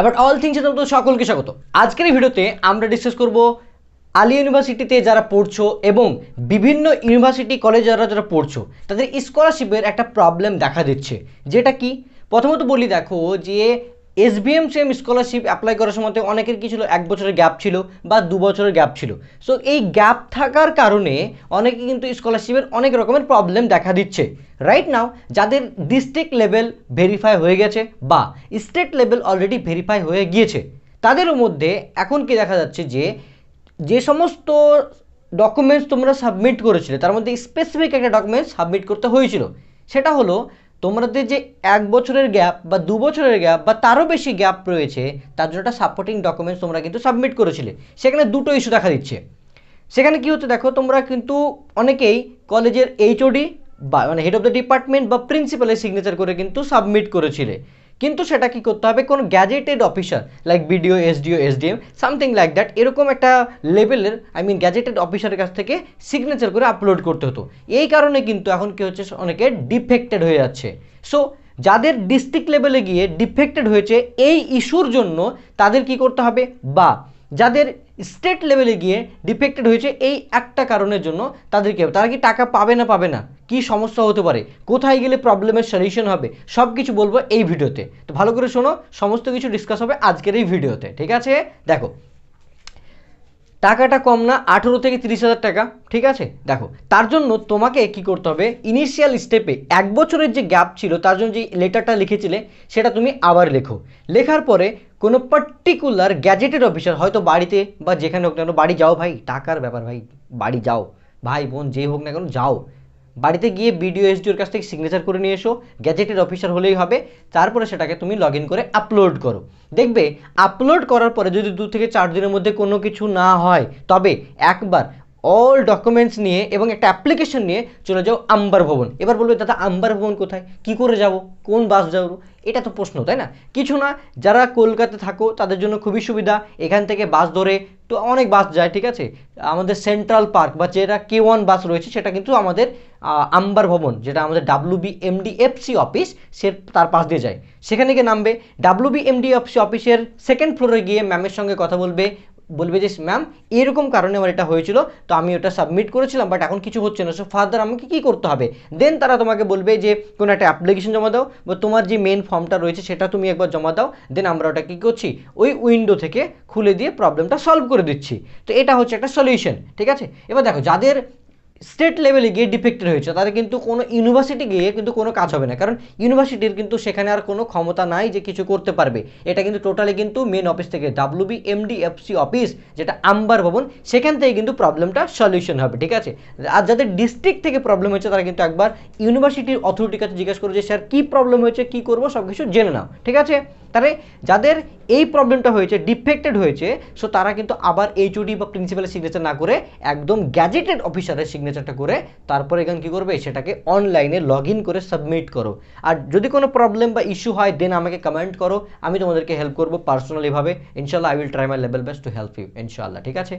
এবার all things তো সকলকে স্বাগত আজকের এই ভিডিওতে আমরা ডিসকাস করব আলী ইউনিভার্সিটিতে যারা পড়ছো এবং বিভিন্ন ইউনিভার্সিটি কলেজ যারা যারা পড়ছো তাদের স্কলারশিপের একটা প্রবলেম দেখা দিচ্ছে যেটা কি প্রথমত বলি দেখো যে S SBM same scholarship apply করার সময় অনেকের কি ছিল এক বছরের গ্যাপ ছিল বা দু বছরের গ্যাপ ছিল সো এই গ্যাপ থাকার কারণে অনেকে কিন্তু স্কলারশিপের অনেক রকমের প্রবলেম দেখা দিচ্ছে রাইট নাও যাদের ডিস্ট্রিক্ট লেভেল ভেরিফাই হয়ে গেছে বা স্টেট লেভেল অলরেডি ভেরিফাই হয়ে গিয়েছে তাদের মধ্যে এখন কি দেখা যাচ্ছে যে যে সমস্ত ডকুমেন্টস তোমরা সাবমিট করেছিলে তার মধ্যে স্পেসিফিক একটা ডকুমেন্টস সাবমিট করতে হয়েছিল সেটা হলো তোমাদের যে এক বছরের গ্যাপ বা দু বছরের গ্যাপ বা তারও বেশি গ্যাপ রয়েছে তার জন্য একটা সাপোর্টিং ডকুমেন্টস তোমরা কিন্তু সাবমিট করেছিলে সেখানে দুটো ইস্যু দেখা দিচ্ছে সেখানে কি হচ্ছে দেখো তোমরা কিন্তু অনেকেই কলেজের এইচওডি বা মানে হেড অফ দ্য ডিপার্টমেন্ট বা প্রিন্সিপালের সিগনেচার করে কিন্তু সাবমিট করেছিলে কিন্তু সেটা কি করতে হবে কোনো gazetted officer like BDO SDO SDM something like that এরকম একটা লেভেলের আই মিন গ্যাজেটেড অফিসারের কাছ থেকে সিগনেচার করে আপলোড করতে হতো এই কারণে কিন্তু এখন কী হচ্ছে অনেকে ডিফেক্টেড হয়ে যাচ্ছে সো যাদের ডিস্ট্রিক্ট লেভেলে গিয়ে ডিফেক্টেড হয়েছে এই ইস্যুর জন্য তাদের কি করতে হবে বা যাদের স্টেট লেভেলে গিয়ে ডিফেক্টেড হয়েছে এই একটা কারণের জন্য তাদেরকে তারা কি টাকা পাবে না পাবে না কি সমস্যা হতে পারে কোথায় গেলে প্রবলেমের সলিউশন হবে সব কিছু বলবো এই ভিডিওতে তো ভালো করে শোনো সমস্ত কিছু ডিসকাস হবে আজকের এই ভিডিওতে ঠিক আছে দেখো টাকাটা কম না আঠেরো থেকে তিরিশ হাজার টাকা ঠিক আছে দেখো তার জন্য তোমাকে কি করতে হবে ইনিশিয়াল স্টেপে এক বছরের যে গ্যাপ ছিল তার জন্য যে লেটারটা লিখেছিলে সেটা তুমি আবার লেখো লেখার পরে কোনো পার্টিকুলার গ্যাজেটেড অফিসার হয়তো বাড়িতে বা যেখানে হোক না কেন বাড়ি যাও ভাই টাকার ব্যাপার ভাই বাড়ি যাও ভাই বোন যে হোক না কেন যাও বাড়িতে গিয়ে বিডিও এসডিওর কাছ থেকে সিগনেচার করে নিয়ে এসো গ্যাজেটের অফিসার হলেই হবে তারপরে সেটাকে তুমি লগ করে আপলোড করো দেখবে আপলোড করার পরে যদি দু থেকে চার দিনের মধ্যে কোনো কিছু না হয় তবে একবার অল ডকুমেন্টস নিয়ে এবং একটা অ্যাপ্লিকেশন নিয়ে চলে যাও আম্বার ভবন এবার বলবে দাদা আম্বার ভবন কোথায় কি করে যাব কোন বাস যাবো এটা তো প্রশ্ন তাই না কিছু না যারা কলকাতা থাকো তাদের জন্য খুবই সুবিধা এখান থেকে বাস ধরে তো অনেক বাস যায় ঠিক আছে আমাদের সেন্ট্রাল পার্ক বা যেটা কে ওয়ান বাস রয়েছে সেটা কিন্তু আমাদের আম্বার ভবন যেটা আমাদের ডাব্লু বি এমডিএফসি অফিস সে তার পাশ দিয়ে যায় সেখানে গিয়ে নামবে ডাব্লু বি এমডিএফসি অফিসের সেকেন্ড ফ্লোরে গিয়ে ম্যামের সঙ্গে কথা বলবে বলবে যে ম্যাম এরকম কারণে আমার এটা হয়েছিল তো আমি ওটা সাবমিট করেছিলাম বাট এখন কিছু হচ্ছে না সো ফার্দার আমাকে কী করতে হবে দেন তারা তোমাকে বলবে যে কোনো একটা অ্যাপ্লিকেশন জমা দাও বা তোমার যে মেন ফর্মটা রয়েছে সেটা তুমি একবার জমা দাও দেন আমরা ওটা কী করছি ওই উইন্ডো থেকে খুলে দিয়ে প্রবলেমটা সলভ করে দিচ্ছি তো এটা হচ্ছে একটা সলিউশন ঠিক আছে এবার দেখো যাদের স্টেট লেভেলে গিয়ে ডিফেক্টেড হয়েছে তাদের কিন্তু কোনো ইউনিভার্সিটি গিয়ে কিন্তু কোনো কাজ হবে না কারণ ইউনিভার্সিটির কিন্তু সেখানে আর কোনো ক্ষমতা নাই যে কিছু করতে পারবে এটা কিন্তু টোটালি কিন্তু মেন অফিস থেকে ডাব্লুবি এমডিএফসি অফিস যেটা আম্বার ভবন সেখান থেকে কিন্তু প্রবলেমটা সলিউশন হবে ঠিক আছে আর যাদের ডিস্ট্রিক্ট থেকে প্রবলেম হয়েছে তারা কিন্তু একবার ইউনিভার্সিটির অথরিটির কাছে জিজ্ঞেস করো যে স্যার কী প্রবলেম হয়েছে কী করবো সব কিছু জেনে নাও ঠিক আছে তাহলে যাদের এই প্রবলেমটা হয়েছে ডিফেক্টেড হয়েছে সো তারা কিন্তু আবার এইচওডি বা প্রিন্সিপালের সিগনেচার না করে একদম গ্যাজেটেড অফিসারের সিগনেচারটা করে তারপরে এখানে কী করবে সেটাকে অনলাইনে লগ করে সাবমিট করো আর যদি কোনো প্রবলেম বা ইস্যু হয় দেন আমাকে কমেন্ট করো আমি তোমাদেরকে হেল্প করবো পার্সোনালিভাবে ইনশাল্লাহ I will try my level best to help you ইনশাল্লাহ ঠিক আছে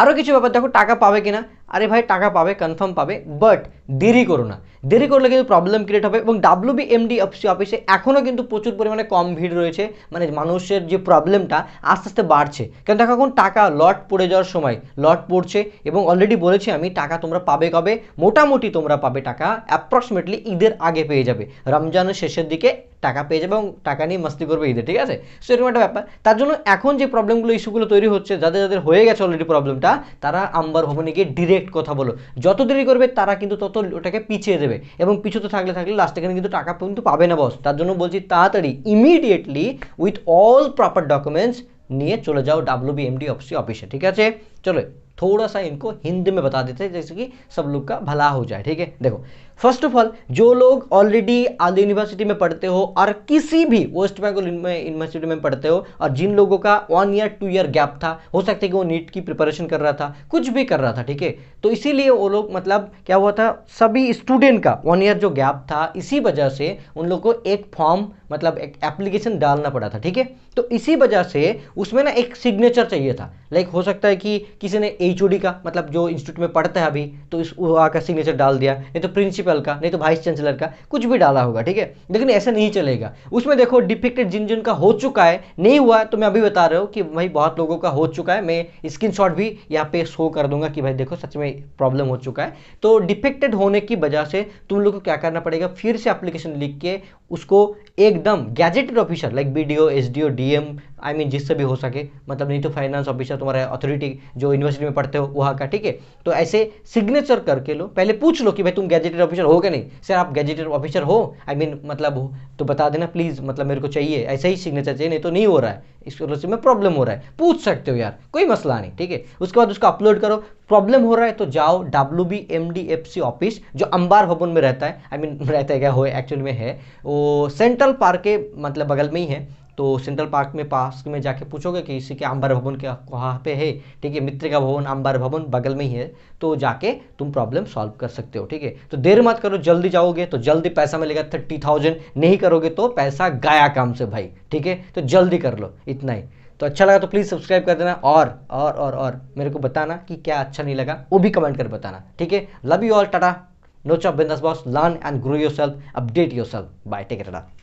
আরও কিছু ব্যাপার দেখো টাকা পাবে কিনা আরে ভাই টাকা পাবে কনফার্ম পাবে বাট দেরি করো না দেরি করলে কিন্তু প্রবলেম ক্রিয়েট হবে এবং বি এমডি অফিসে এখনও কিন্তু প্রচুর পরিমাণে কম ভিড় রয়েছে মানে মানুষের যে প্রবলেমটা আস্তে আস্তে বাড়ছে কেন দেখো এখন টাকা লট পড়ে যাওয়ার সময় লট পড়ছে এবং অলরেডি বলেছি আমি টাকা তোমরা পাবে কবে মোটামুটি তোমরা পাবে টাকা অ্যাপ্রক্সিমেটলি ঈদের আগে পেয়ে যাবে রমজানের শেষের দিকে টাকা পেয়ে যাবে এবং টাকা নিয়ে মাস্তি করবে ঈদে ঠিক আছে সো এরকম একটা ব্যাপার তার জন্য এখন যে প্রবলেমগুলো ইস্যুগুলো তৈরি হচ্ছে যাদের যাদের হয়ে গেছে অলরেডি প্রবলেমটা তারা আম্বার ভবনে গিয়ে ডিরেক্ট ডিরেক্ট কথা বলো যত দেরি করবে তারা কিন্তু তত ওটাকে পিছিয়ে দেবে এবং পিছুতে থাকলে থাকলে লাস্টে কিন্তু টাকা কিন্তু পাবে না বস তার জন্য বলছি তাড়াতাড়ি immediately with all proper documents নিয়ে চলে যাও ডাব্লিউবিএমডি অফিসে অফিসে ঠিক আছে চলো थोड़ा सा इनको हिंदी में बता देते हैं जैसे कि सब लोग का भला हो जाए ठीक है देखो फर्स्ट ऑफ ऑल जो लोग ऑलरेडी आदि यूनिवर्सिटी में पढ़ते हो और किसी भी वेस्ट बंगाल यूनिवर्सिटी में पढ़ते हो और जिन लोगों का one year two year gap था हो सकता है कि वो नीट की प्रिपरेशन कर रहा था कुछ भी कर रहा था ठीक है तो इसीलिए वो लोग मतलब क्या हुआ था सभी स्टूडेंट का वन ईयर जो गैप था इसी वजह से उन लोग को एक फॉर्म मतलब एक एप्लीकेशन डालना पड़ा था ठीक है तो इसी वजह से उसमें ना एक सिग्नेचर चाहिए था लाइक हो सकता है कि किसी ने ए एच का मतलब जो इंस्टीट्यूट में पढ़ता है अभी तो इस वहाँ का सिग्नेचर डाल दिया नहीं तो प्रिंसिपल का नहीं तो वाइस चांसलर का कुछ भी डाला होगा ठीक है लेकिन ऐसा नहीं चलेगा उसमें देखो डिफेक्टेड जिन जिन का हो चुका है नहीं हुआ तो मैं अभी बता रहा हूँ कि भाई बहुत लोगों का हो चुका है मैं स्क्रीन भी यहाँ पे शो कर दूंगा कि भाई देखो सच में प्रॉब्लम हो चुका है तो डिफेक्टेड होने की वजह से तुम लोग को क्या करना पड़ेगा फिर से अप्लीकेशन लिख के उसको एकदम gazetted officer like B D O S D O D M I mean जिससे भी हो सके मतलब नहीं तो फाइनेंस ऑफिसर तुम्हारे अथॉरिटी जो यूनिवर्सिटी में पढ़ते हो वहाँ का ठीक है तो ऐसे सिग्नेचर करके लो पहले पूछ लो कि भाई तुम गैजेटेड ऑफिसर हो क्या नहीं सर आप गैजेटेड ऑफिसर हो आई I मीन mean, मतलब हो तो बता देना प्लीज़ मतलब मेरे को चाहिए ऐसा ही सिग्नेचर चाहिए नहीं तो नहीं हो रहा है स्कॉलरशिप में प्रॉब्लम हो रहा है पूछ सकते हो यार कोई मसला नहीं ठीक है उसके बाद उसको अपलोड करो प्रॉब्लम हो रहा है तो जाओ W B M D F C office जो अंबार भवन में रहता है आई I मीन mean, रहता है क्या हो एक्चुअल में है वो सेंट्रल पार्क के मतलब बगल में ही है तो सेंट्रल पार्क में पास में जाके पूछोगे कि इसी के अंबार भवन के कहाँ पे है ठीक है मित्र का भवन अंबार भवन बगल में ही है तो जाके तुम प्रॉब्लम सॉल्व कर सकते हो ठीक है तो देर मत करो जल्दी जाओगे तो जल्दी पैसा मिलेगा थर्टी थाउजेंड नहीं करोगे तो पैसा गाया काम से भाई ठीक है तो जल्दी कर लो इतना ही तो अच्छा लगा तो प्लीज़ सब्सक्राइब कर देना और और और और मेरे को बताना कि क्या अच्छा नहीं लगा वो भी कमेंट कर बताना ठीक है love you all tata no chop बिंदस boss learn and grow yourself update yourself bye take Tata